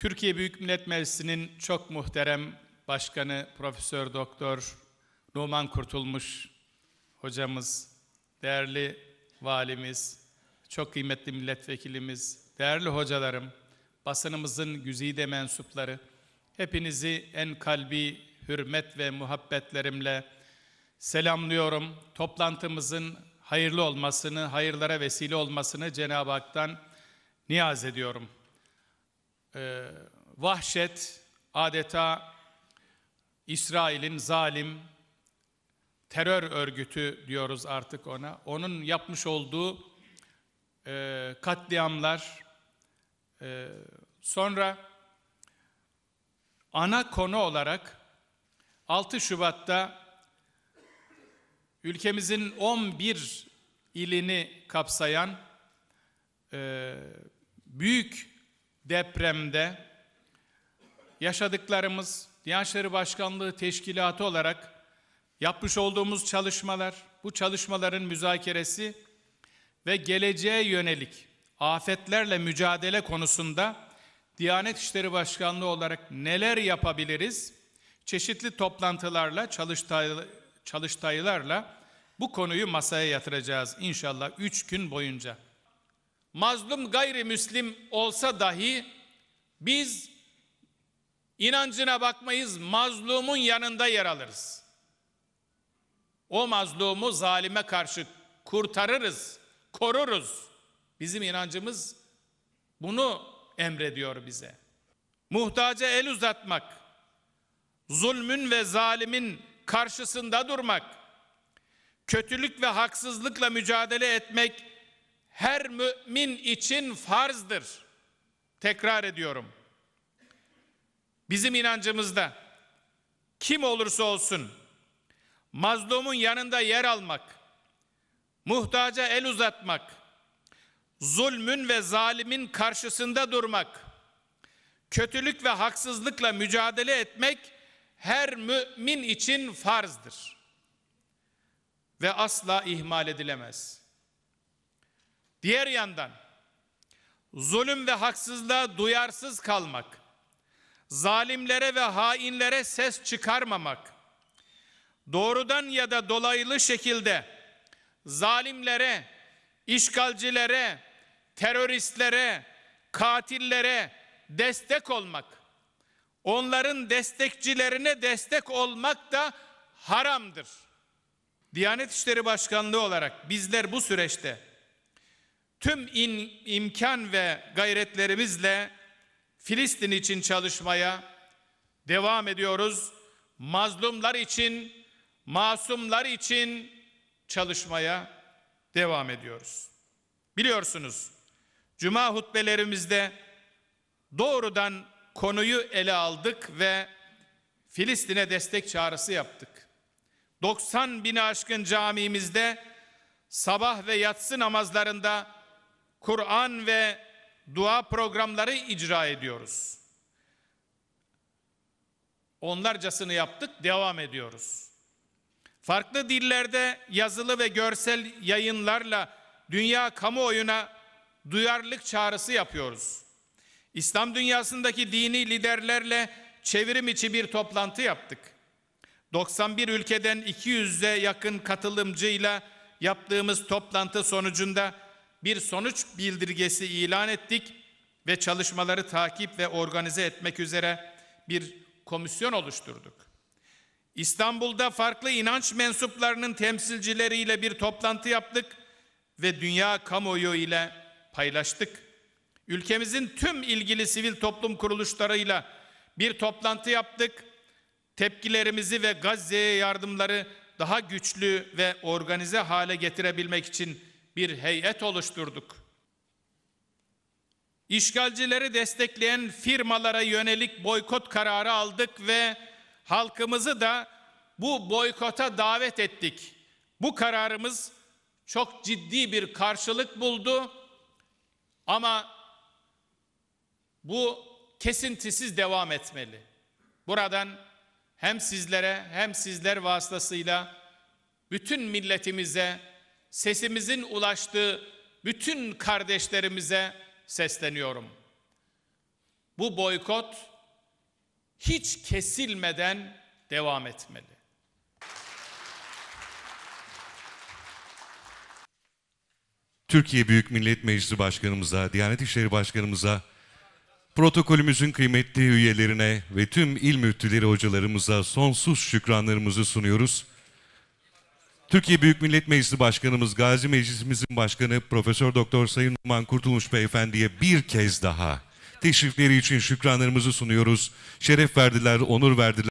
Türkiye Büyük Millet Meclisi'nin çok muhterem başkanı Profesör Doktor Numan Kurtulmuş hocamız, değerli valimiz, çok kıymetli milletvekilimiz, değerli hocalarım, basınımızın güzide mensupları, hepinizi en kalbi hürmet ve muhabbetlerimle selamlıyorum. Toplantımızın hayırlı olmasını, hayırlara vesile olmasını Cenab-ı Hak'tan niyaz ediyorum e, vahşet adeta İsrail'in zalim terör örgütü diyoruz artık ona. Onun yapmış olduğu e, katliamlar e, sonra ana konu olarak 6 Şubat'ta ülkemizin 11 ilini kapsayan e, büyük depremde yaşadıklarımız Diyaşları Başkanlığı Teşkilatı olarak yapmış olduğumuz çalışmalar, bu çalışmaların müzakeresi ve geleceğe yönelik afetlerle mücadele konusunda Diyanet İşleri Başkanlığı olarak neler yapabiliriz? Çeşitli toplantılarla, çalıştay, çalıştaylarla bu konuyu masaya yatıracağız inşallah 3 gün boyunca mazlum gayrimüslim olsa dahi biz inancına bakmayız, mazlumun yanında yer alırız. O mazlumu zalime karşı kurtarırız, koruruz. Bizim inancımız bunu emrediyor bize. Muhtaca el uzatmak, zulmün ve zalimin karşısında durmak, kötülük ve haksızlıkla mücadele etmek her mümin için farzdır. Tekrar ediyorum. Bizim inancımızda kim olursa olsun mazlumun yanında yer almak, muhtaca el uzatmak, zulmün ve zalimin karşısında durmak, kötülük ve haksızlıkla mücadele etmek her mümin için farzdır ve asla ihmal edilemez.'' Diğer yandan zulüm ve haksızlığa duyarsız kalmak, zalimlere ve hainlere ses çıkarmamak, doğrudan ya da dolaylı şekilde zalimlere, işgalcilere, teröristlere, katillere destek olmak, onların destekçilerine destek olmak da haramdır. Diyanet İşleri Başkanlığı olarak bizler bu süreçte tüm in, imkan ve gayretlerimizle Filistin için çalışmaya devam ediyoruz. Mazlumlar için, masumlar için çalışmaya devam ediyoruz. Biliyorsunuz cuma hutbelerimizde doğrudan konuyu ele aldık ve Filistin'e destek çağrısı yaptık. 90 bin aşkın camimizde sabah ve yatsı namazlarında Kur'an ve dua programları icra ediyoruz. Onlarcasını yaptık, devam ediyoruz. Farklı dillerde yazılı ve görsel yayınlarla dünya kamuoyuna duyarlılık çağrısı yapıyoruz. İslam dünyasındaki dini liderlerle çevrim içi bir toplantı yaptık. 91 ülkeden 200'e yakın katılımcıyla yaptığımız toplantı sonucunda bir sonuç bildirgesi ilan ettik ve çalışmaları takip ve organize etmek üzere bir komisyon oluşturduk. İstanbul'da farklı inanç mensuplarının temsilcileriyle bir toplantı yaptık ve dünya kamuoyu ile paylaştık. Ülkemizin tüm ilgili sivil toplum kuruluşlarıyla bir toplantı yaptık. Tepkilerimizi ve Gazze'ye yardımları daha güçlü ve organize hale getirebilmek için bir heyet oluşturduk. İşgalcileri destekleyen firmalara yönelik boykot kararı aldık ve halkımızı da bu boykota davet ettik. Bu kararımız çok ciddi bir karşılık buldu ama bu kesintisiz devam etmeli. Buradan hem sizlere hem sizler vasıtasıyla bütün milletimize sesimizin ulaştığı bütün kardeşlerimize sesleniyorum. Bu boykot hiç kesilmeden devam etmeli. Türkiye Büyük Millet Meclisi Başkanımıza, Diyanet İşleri Başkanımıza, protokolümüzün kıymetli üyelerine ve tüm il müftüleri hocalarımıza sonsuz şükranlarımızı sunuyoruz. Türkiye Büyük Millet Meclisi Başkanımız, Gazi Meclisimizin Başkanı Profesör Doktor Sayın Numan Kurtulmuş Beyefendiye bir kez daha teşrifleri için şükranlarımızı sunuyoruz. Şeref verdiler, onur verdiler.